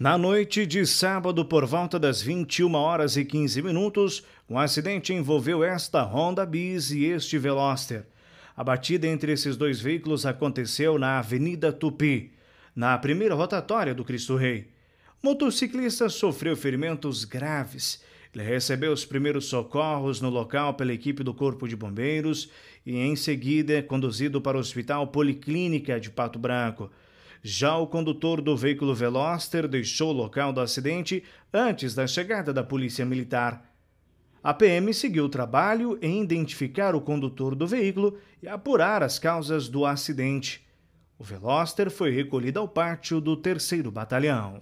Na noite de sábado, por volta das 21 horas e 15 minutos, um acidente envolveu esta Honda Bis e este Veloster. A batida entre esses dois veículos aconteceu na Avenida Tupi, na primeira rotatória do Cristo Rei. O motociclista sofreu ferimentos graves. Ele recebeu os primeiros socorros no local pela equipe do Corpo de Bombeiros e, em seguida, é conduzido para o Hospital Policlínica de Pato Branco. Já o condutor do veículo Veloster deixou o local do acidente antes da chegada da Polícia Militar. A PM seguiu o trabalho em identificar o condutor do veículo e apurar as causas do acidente. O Veloster foi recolhido ao pátio do 3 Batalhão.